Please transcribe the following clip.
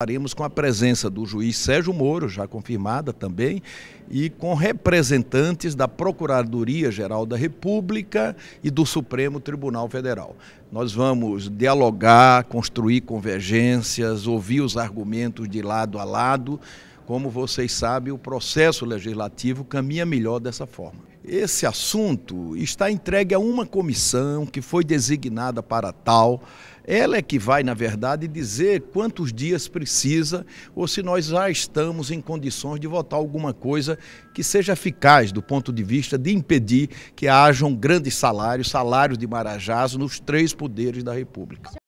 Estaremos com a presença do juiz Sérgio Moro, já confirmada também, e com representantes da Procuradoria Geral da República e do Supremo Tribunal Federal. Nós vamos dialogar, construir convergências, ouvir os argumentos de lado a lado. Como vocês sabem, o processo legislativo caminha melhor dessa forma. Esse assunto está entregue a uma comissão que foi designada para tal. Ela é que vai, na verdade, dizer quantos dias precisa ou se nós já estamos em condições de votar alguma coisa que seja eficaz do ponto de vista de impedir que hajam grandes salários, salários de marajás nos três poderes da República.